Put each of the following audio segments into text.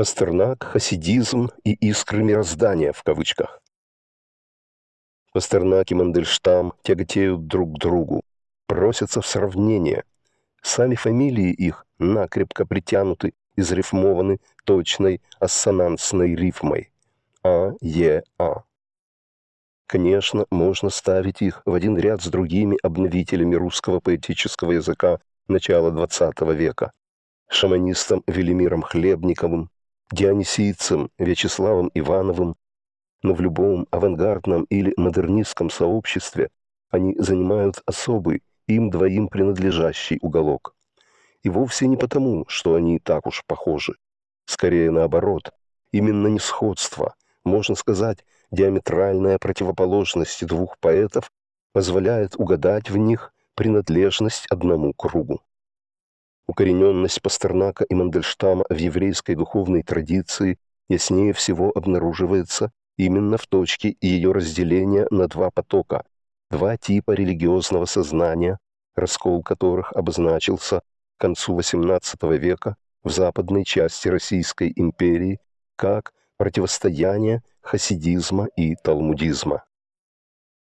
Пастернак, хасидизм и искры мироздания в кавычках. Пастернак и Мандельштам тяготеют друг к другу, просятся в сравнение. Сами фамилии их накрепко притянуты, изрифмованы точной ассонансной рифмой. А, Е, А. Конечно, можно ставить их в один ряд с другими обновителями русского поэтического языка начала XX века – шаманистом Велимиром Хлебниковым, дионисийцем Вячеславом Ивановым, но в любом авангардном или модернистском сообществе они занимают особый, им двоим принадлежащий уголок. И вовсе не потому, что они так уж похожи. Скорее наоборот, именно несходство, можно сказать, диаметральная противоположность двух поэтов позволяет угадать в них принадлежность одному кругу. Укорененность Пастернака и Мандельштама в еврейской духовной традиции яснее всего обнаруживается именно в точке ее разделения на два потока, два типа религиозного сознания, раскол которых обозначился к концу XVIII века в западной части Российской империи как противостояние хасидизма и талмудизма.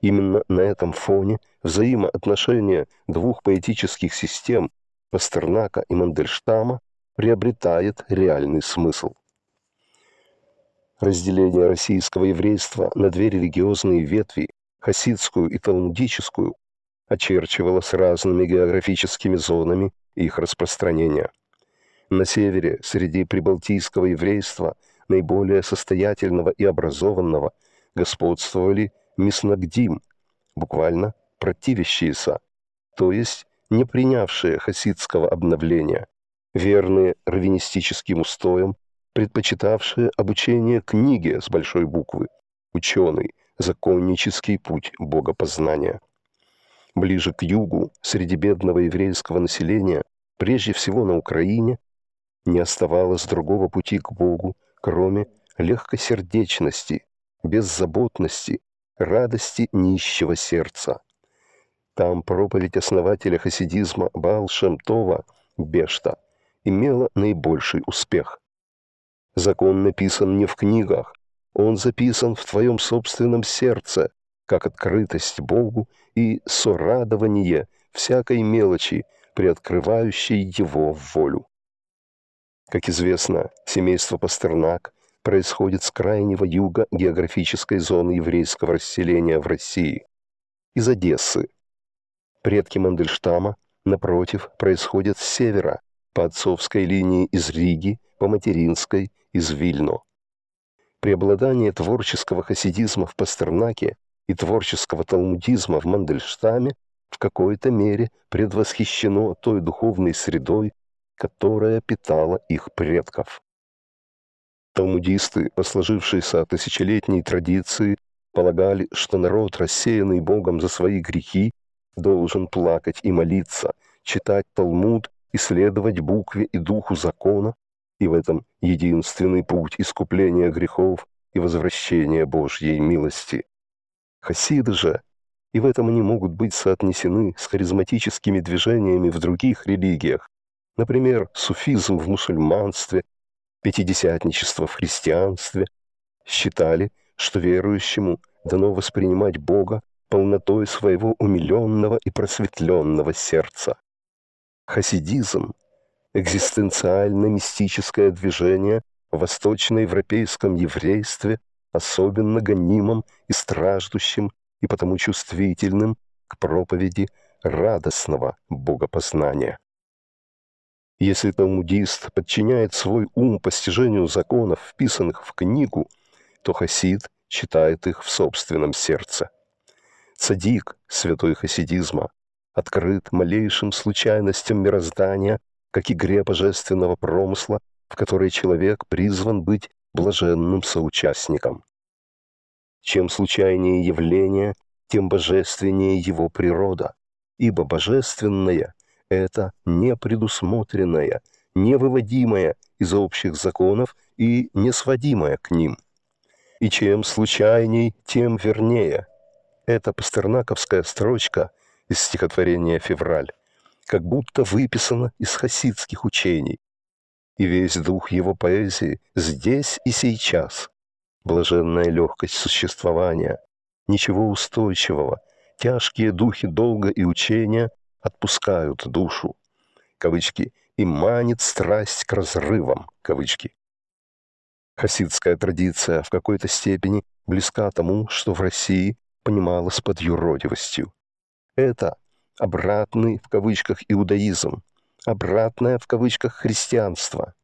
Именно на этом фоне взаимоотношения двух поэтических систем Пастернака и Мандельштама приобретает реальный смысл. Разделение российского еврейства на две религиозные ветви, хасидскую и талмудическую, очерчивало с разными географическими зонами их распространения. На севере, среди прибалтийского еврейства, наиболее состоятельного и образованного, господствовали миснагдим, буквально «противящиеся», то есть не принявшие хасидского обновления, верные раввинистическим устоям, предпочитавшие обучение книге с большой буквы, ученый, законнический путь богопознания. Ближе к югу, среди бедного еврейского населения, прежде всего на Украине, не оставалось другого пути к Богу, кроме легкосердечности, беззаботности, радости нищего сердца – там проповедь основателя хасидизма Баал Шемтова Бешта имела наибольший успех. Закон написан не в книгах, он записан в твоем собственном сердце, как открытость Богу и сорадование всякой мелочи, приоткрывающей его волю. Как известно, семейство Пастернак происходит с крайнего юга географической зоны еврейского расселения в России, из Одессы, Предки Мандельштама, напротив, происходят с севера, по отцовской линии из Риги, по материнской – из Вильно. Преобладание творческого хасидизма в Пастернаке и творческого талмудизма в Мандельштаме в какой-то мере предвосхищено той духовной средой, которая питала их предков. Талмудисты, по сложившейся тысячелетней традиции, полагали, что народ, рассеянный Богом за свои грехи, должен плакать и молиться, читать Талмуд и следовать букве и духу закона, и в этом единственный путь искупления грехов и возвращения Божьей милости. Хасиды же, и в этом они могут быть соотнесены с харизматическими движениями в других религиях, например, суфизм в мусульманстве, пятидесятничество в христианстве, считали, что верующему дано воспринимать Бога полнотой своего умиленного и просветленного сердца. Хасидизм – экзистенциально-мистическое движение в восточноевропейском еврействе, особенно гонимым и страждущим, и потому чувствительным к проповеди радостного богопознания. Если талмудист подчиняет свой ум постижению законов, вписанных в книгу, то хасид читает их в собственном сердце – Цадик, святой хасидизма, открыт малейшим случайностям мироздания, как игре божественного промысла, в которой человек призван быть блаженным соучастником. Чем случайнее явление, тем божественнее его природа, ибо божественное — это непредусмотренное, невыводимое из общих законов и несводимое к ним. И чем случайней, тем вернее — эта пастернаковская строчка из стихотворения «Февраль» как будто выписана из хасидских учений, и весь дух его поэзии здесь и сейчас. Блаженная легкость существования, ничего устойчивого, тяжкие духи долга и учения отпускают душу, кавычки, и манит страсть к разрывам, кавычки. Хасидская традиция в какой-то степени близка тому, что в России понималось под юродивостью. Это обратный, в кавычках, иудаизм, обратное, в кавычках, христианство.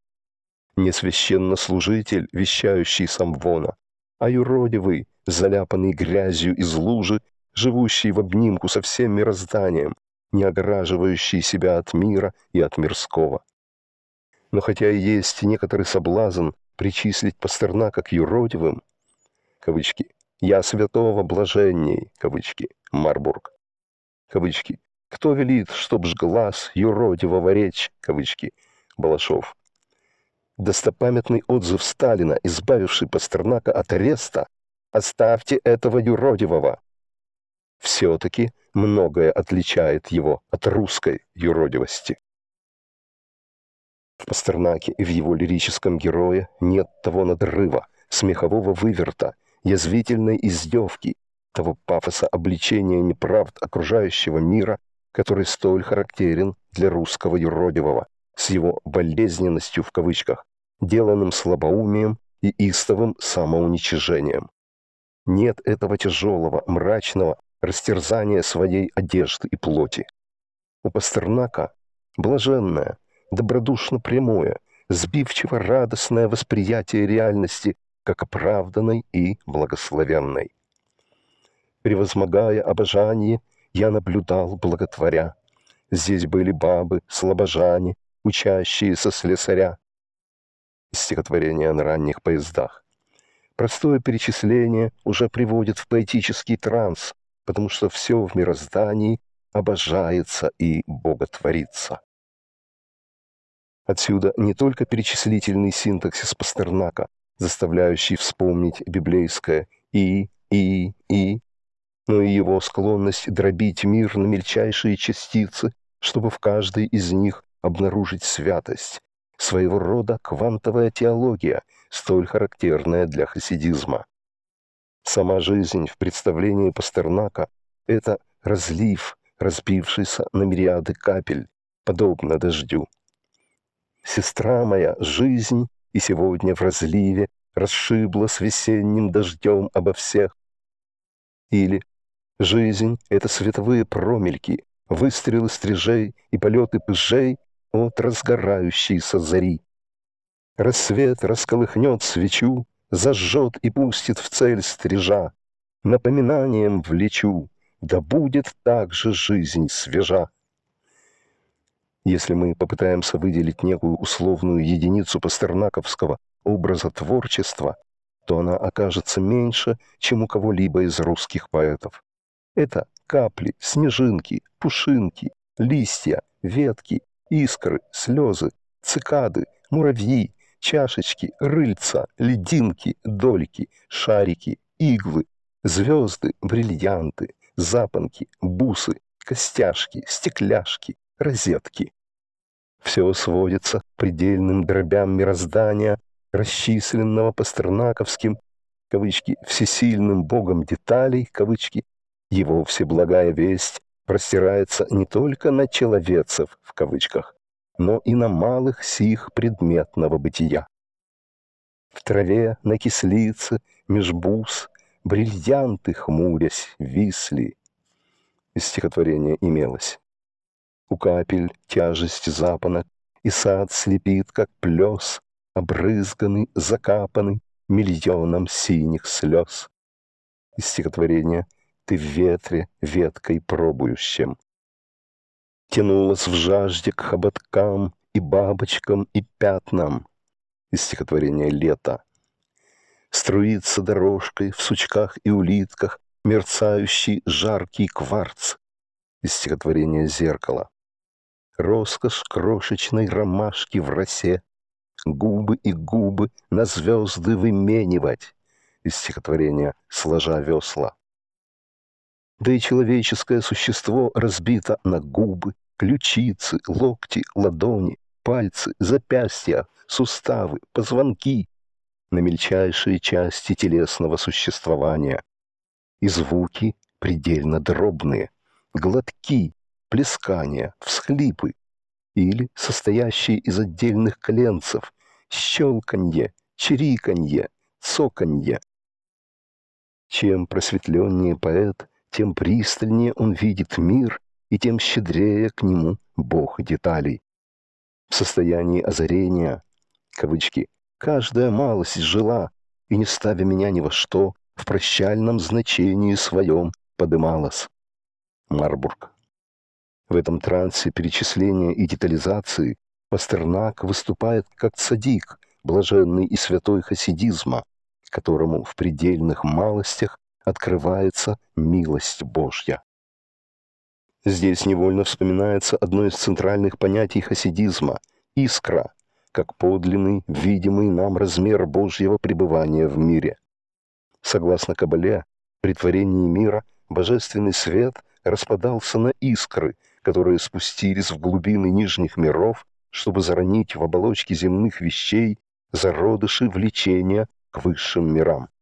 Не священнослужитель, вещающий самвона, а юродивый, заляпанный грязью из лужи, живущий в обнимку со всем мирозданием, не ограживающий себя от мира и от мирского. Но хотя и есть некоторый соблазн причислить Пастернака к юродивым, кавычки, я святого блаженней, кавычки, Марбург, кавычки. Кто велит, чтоб жглас юродивого речь, кавычки, Балашов. Достопамятный отзыв Сталина, избавивший Пастернака от ареста, «Оставьте этого юродивого!» Все-таки многое отличает его от русской юродивости. В Пастернаке и в его лирическом герое нет того надрыва, смехового выверта – язвительной издевки, того пафоса обличения неправд окружающего мира, который столь характерен для русского юродивого, с его «болезненностью» в кавычках, деланным слабоумием и истовым самоуничижением. Нет этого тяжелого, мрачного растерзания своей одежды и плоти. У Пастернака блаженное, добродушно прямое, сбивчиво радостное восприятие реальности как оправданной и благословенной. Превозмогая обожание, я наблюдал благотворя. Здесь были бабы, слабожане, учащиеся слесаря. Стихотворение на ранних поездах. Простое перечисление уже приводит в поэтический транс, потому что все в мироздании обожается и боготворится. Отсюда не только перечислительный синтаксис Пастернака, заставляющий вспомнить библейское «и», «и», «и», но ну и его склонность дробить мир на мельчайшие частицы, чтобы в каждой из них обнаружить святость, своего рода квантовая теология, столь характерная для хасидизма. Сама жизнь в представлении Пастернака — это разлив, разбившийся на мириады капель, подобно дождю. «Сестра моя, жизнь и сегодня в разливе расшибло с весенним дождем обо всех. Или «Жизнь — это световые промельки, выстрелы стрижей и полеты пыжей от разгорающейся зари. Рассвет расколыхнет свечу, зажжет и пустит в цель стрижа. Напоминанием влечу, да будет так же жизнь свежа. Если мы попытаемся выделить некую условную единицу пастернаковского образа творчества, то она окажется меньше, чем у кого-либо из русских поэтов. Это капли, снежинки, пушинки, листья, ветки, искры, слезы, цикады, муравьи, чашечки, рыльца, лединки, дольки, шарики, иглы, звезды, бриллианты, запонки, бусы, костяшки, стекляшки, розетки. Все сводится к предельным дробям мироздания, расчисленного пастернаковским, кавычки, всесильным богом деталей, кавычки, его всеблагая весть простирается не только на человецев, в кавычках, но и на малых сих предметного бытия. В траве, на кислице, межбус, бус, бриллианты хмурясь, висли. Из Стихотворение имелось у капель тяжесть запона, и сад слепит, как плес, обрызганный, закапанный миллионом синих слез. Из стихотворения «Ты в ветре, веткой пробующим». Тянулась в жажде к хоботкам и бабочкам и пятнам. Из стихотворения «Лето». Струится дорожкой в сучках и улитках мерцающий жаркий кварц. Из стихотворения «Зеркало». Роскошь крошечной ромашки в росе, Губы и губы на звезды выменивать из стихотворения «Сложа весла». Да и человеческое существо разбито на губы, ключицы, локти, ладони, пальцы, запястья, суставы, позвонки, на мельчайшие части телесного существования. И звуки предельно дробные, гладки, плескания, всхлипы или состоящие из отдельных коленцев, щелканье, чириканье, цоканье. Чем просветленнее поэт, тем пристальнее он видит мир и тем щедрее к нему бог деталей. В состоянии озарения, кавычки, «каждая малость жила, и не ставя меня ни во что, в прощальном значении своем подымалась». Марбург, в этом трансе перечисления и детализации Пастернак выступает как цадик, блаженный и святой хасидизма, которому в предельных малостях открывается милость Божья. Здесь невольно вспоминается одно из центральных понятий хасидизма – искра, как подлинный, видимый нам размер Божьего пребывания в мире. Согласно Кабале, при творении мира божественный свет распадался на искры – которые спустились в глубины нижних миров, чтобы заронить в оболочки земных вещей зародыши влечения к высшим мирам.